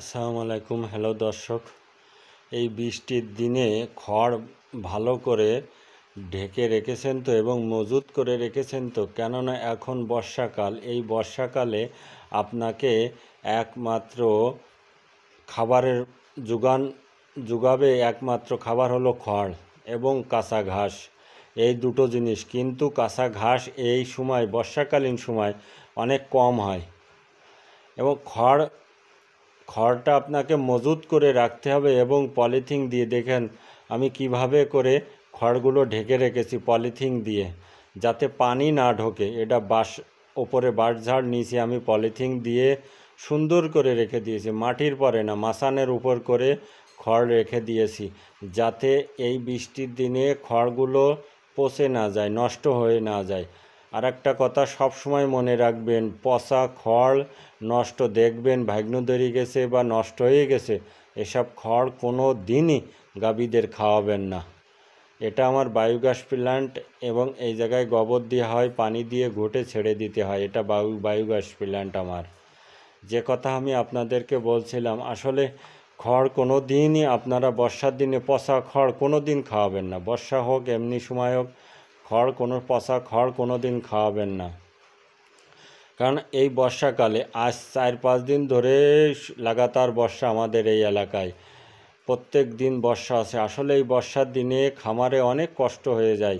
আসসালামু আলাইকুম হ্যালো দর্শক এই বৃষ্টির দিনে খড় ভালো করে ঢেকে রেখেছেন তো এবং মজুত করে রেখেছেন তো কেননা এখন বর্ষাকাল এই বর্ষাকালে আপনাকে একমাত্র খাবারের যোগান যোগাবে একমাত্র খাবার হলো খড় এবং কাঁচা ঘাস এই দুটো জিনিস কিন্তু কাঁচা ঘাস এই সময় বর্ষাকালীন সময় অনেক কম হয় এবং খড় খড়টা আপনাকে মজুত করে রাখতে হবে এবং পলিথিন দিয়ে দেখেন আমি কিভাবে করে খড়গুলো ঢেকে রেখেছি পলিথিন দিয়ে যাতে পানি না ঢোকে এটা বাঁশ ওপরে বাঁশঝাড় নিচে আমি পলিথিন দিয়ে সুন্দর করে রেখে দিয়েছি মাটির পরে না মাসানের উপর করে খড় রেখে দিয়েছি যাতে এই বৃষ্টির দিনে খড়গুলো পচে না যায় নষ্ট হয়ে না যায় আর একটা কথা সবসময় মনে রাখবেন পচা খড় নষ্ট দেখবেন ভাগ্ন ধরে গেছে বা নষ্ট হয়ে গেছে এসব খড় কোনো দিনই গাভীদের খাওয়াবেন না এটা আমার বায়োগ্যাস প্ল্যান্ট এবং এই জায়গায় গোবর দিয়ে হয় পানি দিয়ে ঘটে ছেড়ে দিতে হয় এটা বায়ু বায়োগ্যাস প্ল্যান্ট আমার যে কথা আমি আপনাদেরকে বলছিলাম আসলে খড় কোনো দিনই আপনারা বর্ষার দিনে পচা খড় কোনো দিন খাওয়াবেন না বর্ষা হোক এমনি সময় হোক খড় কোনো পচা খড় কোনো দিন খাওয়াবেন না কারণ এই বর্ষাকালে আজ চার পাঁচ দিন ধরে লাগাতার বর্ষা আমাদের এই এলাকায় প্রত্যেক দিন বর্ষা আছে আসলে এই বর্ষার দিনে খামারে অনেক কষ্ট হয়ে যায়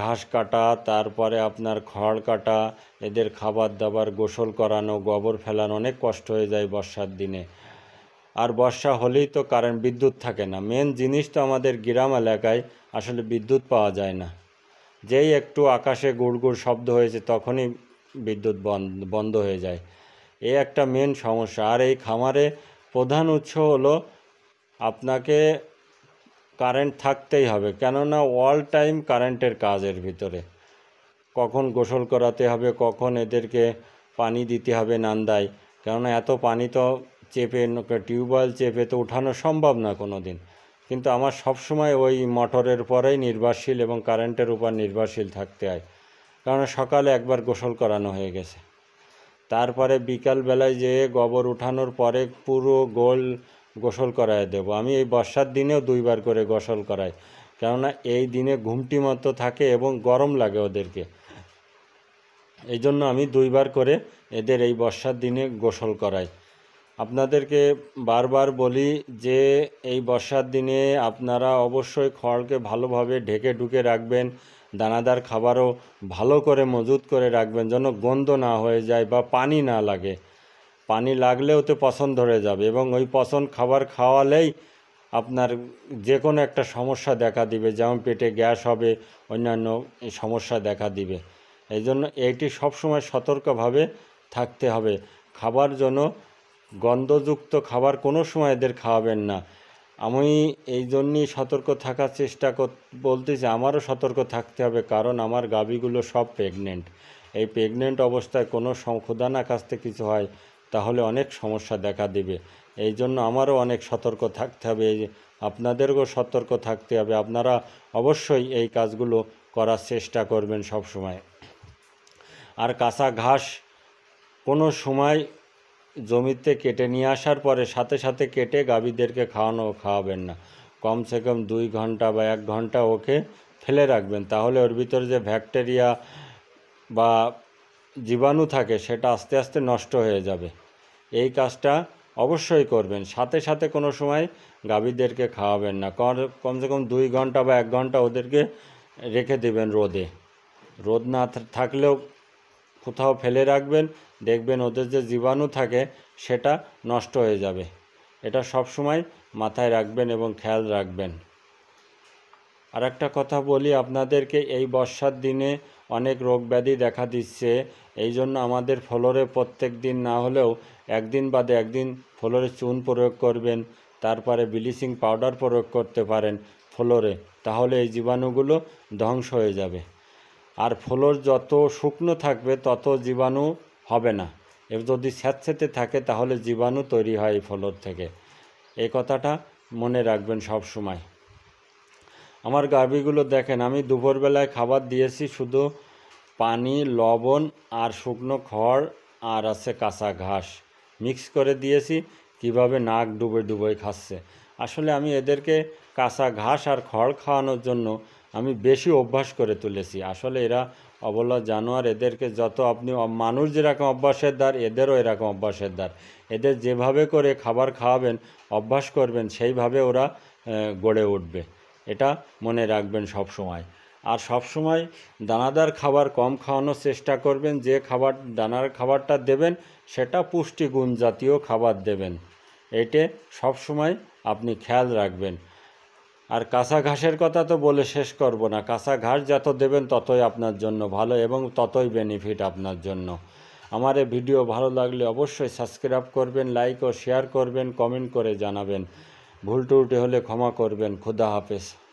ঘাস কাটা তারপরে আপনার খড় কাটা এদের খাবার দাবার গোসল করানো গোবর ফেলানো অনেক কষ্ট হয়ে যায় বর্ষার দিনে আর বর্ষা হলেই তো কারেন্ট বিদ্যুৎ থাকে না মেন জিনিস তো আমাদের গ্রাম এলাকায় আসলে বিদ্যুৎ পাওয়া যায় না যেই একটু আকাশে গুড় গুড় শব্দ হয়েছে তখনই বিদ্যুৎ বন্ধ হয়ে যায় এ একটা মেন সমস্যা আর এই খামারে প্রধান উৎস হলো আপনাকে কারেন্ট থাকতেই হবে কেননা অল টাইম কারেন্টের কাজের ভিতরে কখন গোসল করাতে হবে কখন এদেরকে পানি দিতে হবে নান্দায় কেননা এত পানি তো চেপে টিউবওয়েল চেপে তো ওঠানো সম্ভব না কোনো দিন কিন্তু আমার সব সময় ওই মোটরের পরেই নির্ভরশীল এবং কারেন্টের উপর নির্ভরশীল থাকতে হয় কারণ সকালে একবার গোসল করানো হয়ে গেছে তারপরে বিকালবেলায় যেয়ে গোবর উঠানোর পরে পুরো গোল গোসল করায় দেব আমি এই বর্ষার দিনেও দুইবার করে গোসল করাই কেননা এই দিনে ঘুমটি মতো থাকে এবং গরম লাগে ওদেরকে এই জন্য আমি দুইবার করে এদের এই বর্ষার দিনে গোসল করাই আপনাদেরকে বারবার বলি যে এই বর্ষার দিনে আপনারা অবশ্যই খড়কে ভালোভাবে ঢেকে ঢুকে রাখবেন দানাদার খাবারও ভালো করে মজুত করে রাখবেন যেন গন্ধ না হয়ে যায় বা পানি না লাগে পানি লাগলেও তো পছন্দ ধরে যাবে এবং ওই পছন্দ খাবার খাওয়ালেই আপনার যে কোনো একটা সমস্যা দেখা দিবে যেমন পেটে গ্যাস হবে অন্যান্য সমস্যা দেখা দিবে এই জন্য এটি সবসময় সতর্কভাবে থাকতে হবে খাবার জন্য গন্ধযুক্ত খাবার কোনো সময় এদের খাওয়াবেন না আমি এই জন্যই সতর্ক থাকার চেষ্টা বলতে যে আমারও সতর্ক থাকতে হবে কারণ আমার গাভীগুলো সব প্রেগনেন্ট এই প্রেগনেন্ট অবস্থায় কোনো খোদানা কাছতে কিছু হয় তাহলে অনেক সমস্যা দেখা দেবে এই জন্য আমারও অনেক সতর্ক থাকতে হবে আপনাদেরও সতর্ক থাকতে হবে আপনারা অবশ্যই এই কাজগুলো করার চেষ্টা করবেন সব সময় আর কাঁচা ঘাস কোনো সময় জমিতে কেটে নিয়ে আসার পরে সাথে সাথে কেটে গাভীদেরকে খাওয়ানো খাওয়াবেন না কমসে কম দুই ঘন্টা বা এক ঘন্টা ওকে ফেলে রাখবেন তাহলে ওর ভিতরে যে ব্যাকটেরিয়া বা জীবাণু থাকে সেটা আস্তে আস্তে নষ্ট হয়ে যাবে এই কাজটা অবশ্যই করবেন সাথে সাথে কোনো সময় গাভীদেরকে খাওয়াবেন না কমসে কম দুই ঘন্টা বা এক ঘন্টা ওদেরকে রেখে দেবেন রোদে রোদ না থাকলেও কোথাও ফেলে রাখবেন দেখবেন ওদের যে জীবাণু থাকে সেটা নষ্ট হয়ে যাবে এটা সব সময় মাথায় রাখবেন এবং খেয়াল রাখবেন আর একটা কথা বলি আপনাদেরকে এই বর্ষার দিনে অনেক রোগ ব্যাধি দেখা দিচ্ছে এই জন্য আমাদের ফলরে প্রত্যেক দিন না হলেও একদিন বাদে একদিন ফলরে চুন প্রয়োগ করবেন তারপরে ব্লিচিং পাউডার প্রয়োগ করতে পারেন ফলরে তাহলে এই জীবাণুগুলো ধ্বংস হয়ে যাবে আর ফ্লোর যত শুকনো থাকবে তত জীবাণু হবে না যদি স্যাঁতস্যাঁতে থাকে তাহলে জীবাণু তৈরি হয় এই ফ্লোর থেকে এই কথাটা মনে রাখবেন সব সময় আমার গাভীগুলো দেখেন আমি দুপুরবেলায় খাবার দিয়েছি শুধু পানি লবণ আর শুকনো খড় আর আছে কাঁচা ঘাস মিক্স করে দিয়েছি কিভাবে নাক ডুবে ডুবে খাচ্ছে আসলে আমি এদেরকে কাঁচা ঘাস আর খড় খাওয়ানোর জন্য আমি বেশি অভ্যাস করে তুলেছি আসলে এরা অবলা জানোয়ার এদেরকে যত আপনি মানুষ যেরকম অভ্যাসের দ্বার এদেরও এরকম অভ্যাসের দ্বার এদের যেভাবে করে খাবার খাওয়াবেন অভ্যাস করবেন সেইভাবে ওরা গড়ে উঠবে এটা মনে রাখবেন সব সময়। আর সব সময় দানাদার খাবার কম খাওয়ানোর চেষ্টা করবেন যে খাবার দানার খাবারটা দেবেন সেটা পুষ্টিগুণ জাতীয় খাবার দেবেন এটে সব সময় আপনি খেয়াল রাখবেন আর কাঁচা ঘাসের কথা তো বলে শেষ করব না কাঁচা ঘাস যত দেবেন ততই আপনার জন্য ভালো এবং ততই বেনিফিট আপনার জন্য আমার এই ভিডিও ভালো লাগলে অবশ্যই সাবস্ক্রাইব করবেন লাইক ও শেয়ার করবেন কমেন্ট করে জানাবেন ভুল টুটি হলে ক্ষমা করবেন খুদা হাফেজ